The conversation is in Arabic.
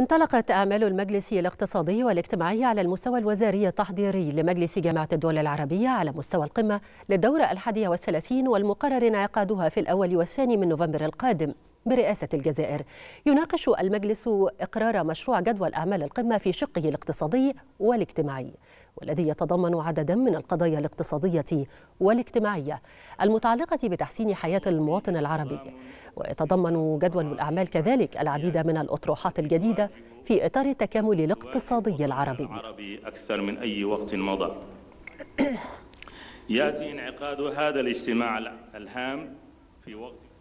انطلقت آمال المجلس الاقتصادي والاجتماعي على المستوى الوزاري التحضيري لمجلس جامعة الدول العربية على مستوى القمة للدورة الحادية والثلاثين والمقرر انعقادها في الأول والثاني من نوفمبر القادم برئاسة الجزائر يناقش المجلس إقرار مشروع جدول أعمال القمة في شقه الاقتصادي والاجتماعي والذي يتضمن عددا من القضايا الاقتصادية والاجتماعية المتعلقة بتحسين حياة المواطن العربي ويتضمن جدول الأعمال كذلك العديد من الأطروحات الجديدة في إطار التكامل الاقتصادي العربي أكثر من أي وقت مضى يأتي انعقاد هذا الاجتماع الهام في وقت